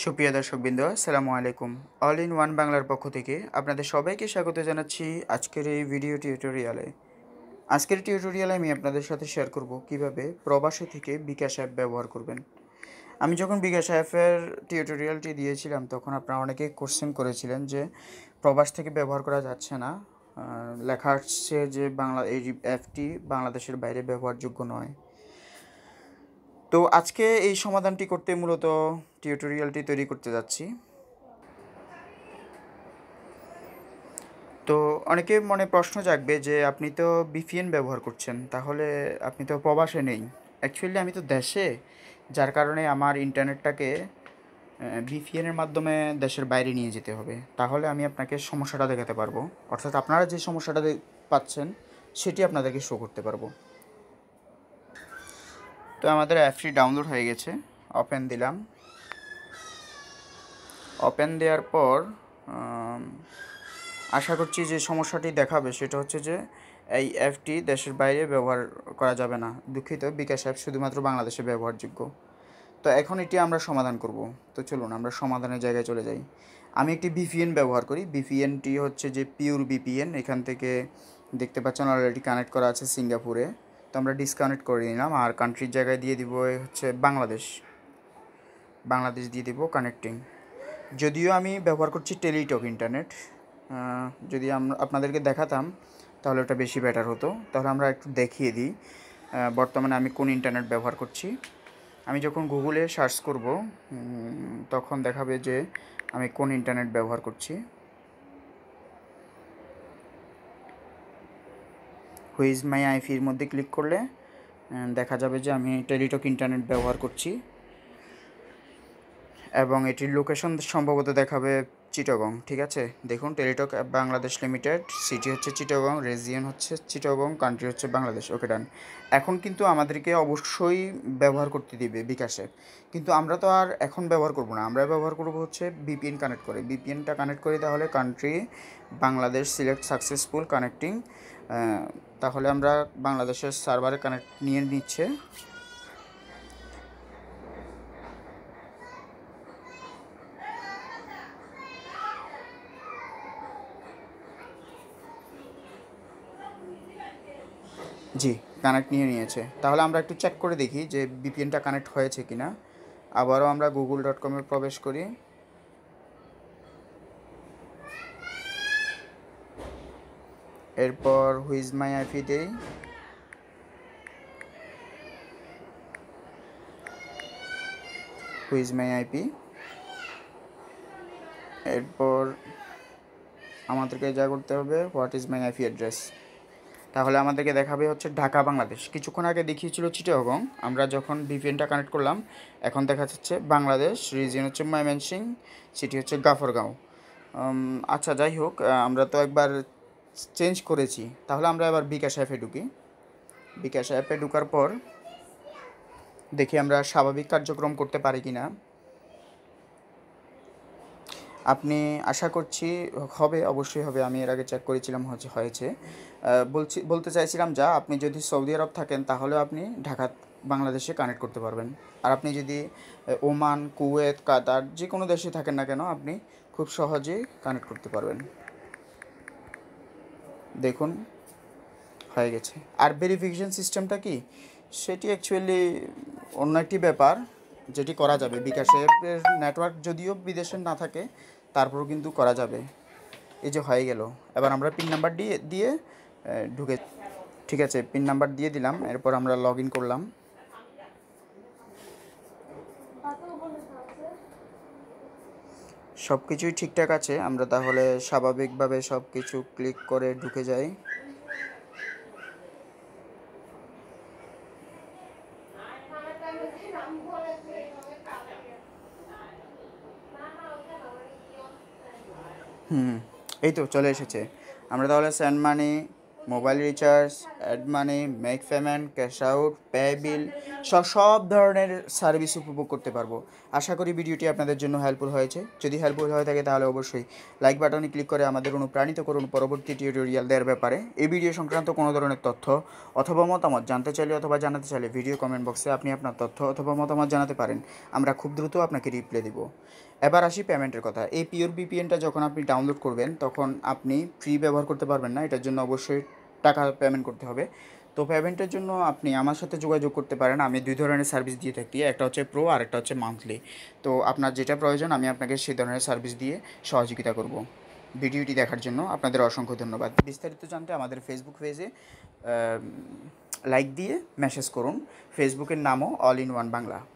সুপ্রিয় দর্শকবৃন্দ সালামু আলাইকুম অল ইন ওয়ান বাংলার পক্ষ থেকে আপনাদের সবাইকে স্বাগত জানাচ্ছি আজকের এই ভিডিও টিউটোরিয়ালে আজকের টিউটোরিয়ালে আমি আপনাদের সাথে শেয়ার করব কিভাবে প্রবাসী থেকে বিকাশ অ্যাপ ব্যবহার করবেন আমি যখন বিকাশ অ্যাপের টিউটোরিয়ালটি দিয়েছিলাম তখন আপনারা অনেকেই কোশ্চেন করেছিলেন যে প্রবাস থেকে ব্যবহার করা যাচ্ছে না লেখা আসছে যে বাংলা এই অ্যাপটি বাংলাদেশের বাইরে ব্যবহারযোগ্য নয় তো আজকে এই সমাধানটি করতে মূলত টিউটোরিয়ালটি তৈরি করতে যাচ্ছি তো অনেকে মনে প্রশ্ন জাগবে যে আপনি তো বিপিএন ব্যবহার করছেন তাহলে আপনি তো প্রবাসে নেই অ্যাকচুয়ালি আমি তো দেশে যার কারণে আমার ইন্টারনেটটাকে বিপিএনের মাধ্যমে দেশের বাইরে নিয়ে যেতে হবে তাহলে আমি আপনাকে সমস্যাটা দেখাতে পারবো অর্থাৎ আপনারা যে সমস্যাটা পাচ্ছেন সেটি আপনাদেরকে শো করতে পারবো তো আমাদের অ্যাপটি ডাউনলোড হয়ে গেছে ওপেন দিলাম ওপেন দেওয়ার পর আশা করছি যে সমস্যাটি দেখাবে সেটা হচ্ছে যে এই অ্যাপটি দেশের বাইরে ব্যবহার করা যাবে না দুঃখিত বিকাশ অ্যাপ শুধুমাত্র বাংলাদেশে ব্যবহারযোগ্য তো এখন এটি আমরা সমাধান করব তো চলুন আমরা সমাধানের জায়গায় চলে যাই আমি একটি বিপিএন ব্যবহার করি বিপিএনটি হচ্ছে যে পিওর বিপিএন এখান থেকে দেখতে পাচ্ছেন অলরেডি কানেক্ট করা আছে সিঙ্গাপুরে তো আমরা ডিসকানেক্ট করে নিলাম আর কান্ট্রির জায়গায় দিয়ে দিব হচ্ছে বাংলাদেশ বাংলাদেশ দিয়ে দিব কানেক্টিং যদিও আমি ব্যবহার করছি টেলিটক ইন্টারনেট যদি আমরা আপনাদেরকে দেখাতাম তাহলে ওটা বেশি বেটার হতো তাহলে আমরা একটু দেখিয়ে দিই বর্তমানে আমি কোন ইন্টারনেট ব্যবহার করছি আমি যখন গুগলে সার্চ করব তখন দেখাবে যে আমি কোন ইন্টারনেট ব্যবহার করছি হুইজ মাই আইফির মধ্যে ক্লিক করলে দেখা যাবে যে আমি টেলিটক ইন্টারনেট ব্যবহার করছি এবং এটির লোকেশন সম্ভবত দেখাবে চিটগং ঠিক আছে দেখুন টেলিটক বাংলাদেশ লিমিটেড সিটি হচ্ছে চিটগং রেজিয়ন হচ্ছে চিটগং কান্ট্রি হচ্ছে বাংলাদেশ ওকে ডান এখন কিন্তু আমাদেরকে অবশ্যই ব্যবহার করতে দিবে বিকাশে কিন্তু আমরা তো আর এখন ব্যবহার করব না আমরা ব্যবহার করব হচ্ছে বিপিএন কানেক্ট করে বিপিএনটা কানেক্ট করি তাহলে country Bangladesh select successful connecting তাহলে আমরা বাংলাদেশের সার্ভারে কানেক্ট নিয়ে নিচ্ছে জি কানেক্ট নিয়ে নিয়েছে তাহলে আমরা একটু চেক করে দেখি যে বিপিএনটা কানেক্ট হয়েছে কি না আবারও আমরা গুগল ডট কমে প্রবেশ করি এরপর হুইজ মাই আইফি দেই হুইজ মাই আইপি এরপর আমাদেরকে যা করতে হবে what is my IP address তাহলে আমাদেরকে দেখাবে হচ্ছে ঢাকা বাংলাদেশ কিছুক্ষণ আগে দেখিয়েছিল চিটাগং আমরা যখন ভিপিএনটা কানেক্ট করলাম এখন দেখা যাচ্ছে বাংলাদেশ রিজিয়ন হচ্ছে ময়মনসিং সিটি হচ্ছে গাফরগাঁও আচ্ছা যাই হোক আমরা তো একবার চেঞ্জ করেছি তাহলে আমরা এবার বিকাশ অ্যাপে ঢুকি বিকাশ অ্যাপে ঢুকার পর দেখি আমরা স্বাভাবিক কার্যক্রম করতে পারি কি না আপনি আশা করছি হবে অবশ্যই হবে আমি এর আগে চেক করেছিলাম হচ্ছে হয়েছে বলছি বলতে চাইছিলাম যা আপনি যদি সৌদি আরব থাকেন তাহলেও আপনি ঢাকা বাংলাদেশে কানেক্ট করতে পারবেন আর আপনি যদি ওমান কুয়েত কাতার যে কোনো দেশে থাকেন না কেন আপনি খুব সহজে কানেক্ট করতে পারবেন দেখুন হয়ে গেছে আর ভেরিফিকেশন সিস্টেমটা কি সেটি অ্যাকচুয়ালি অন্য একটি ব্যাপার যেটি করা যাবে বিকাশে নেটওয়ার্ক যদিও বিদেশের না থাকে তারপরও কিন্তু করা যাবে এই যে হয়ে গেল এবার আমরা পিন নাম্বার দিয়ে দিয়ে ঢুকে ঠিক আছে পিন নাম্বার দিয়ে দিলাম এরপর আমরা লগ ইন করলাম সব কিছুই ঠিকঠাক আছে আমরা তাহলে স্বাভাবিকভাবে সব কিছু ক্লিক করে ঢুকে যাই হুম এই তো চলে এসেছে আমরা তাহলে send money mobile recharge add money make payment cash out pay bill সব ধরনের সার্ভিস উপভোগ করতে পারবো আশা করি ভিডিওটি আপনাদের জন্য হেল্পফুল হয়েছে যদি হেল্পফুল হয়ে থাকে তাহলে অবশ্যই লাইক বাটনে ক্লিক করে আমাদের অনুপ্রাণিত করুন পরবর্তী টিউটোরিয়াল দেওয়ার ব্যাপারে এই ভিডিও সংক্রান্ত কোনো ধরনের তথ্য অথবা মতামত জানতে চাইলে অথবা জানাতে চাইলে ভিডিও কমেন্ট বক্সে আপনি আপনার তথ্য অথবা মতামত জানাতে পারেন আমরা খুব দ্রুত আপনাকে রিপ্লে দেব এবার আসি পেমেন্টের কথা এই পিওর বিপিএনটা যখন আপনি ডাউনলোড করবেন তখন আপনি ফ্রি ব্যবহার করতে পারবেন না এটার জন্য অবশ্যই টাকা পেমেন্ট করতে হবে তো পেমেন্টের জন্য আপনি আমার সাথে যোগাযোগ করতে পারেন আমি দুই ধরনের সার্ভিস দিয়ে থাকি একটা হচ্ছে প্রো আর একটা হচ্ছে মান্থলি তো আপনার যেটা প্রয়োজন আমি আপনাকে সেই ধরনের সার্ভিস দিয়ে সহযোগিতা করব ভিডিওটি দেখার জন্য আপনাদের অসংখ্য ধন্যবাদ বিস্তারিত জানতে আমাদের ফেসবুক পেজে লাইক দিয়ে মেসেজ করুন ফেসবুকের নামও অল ইন ওয়ান বাংলা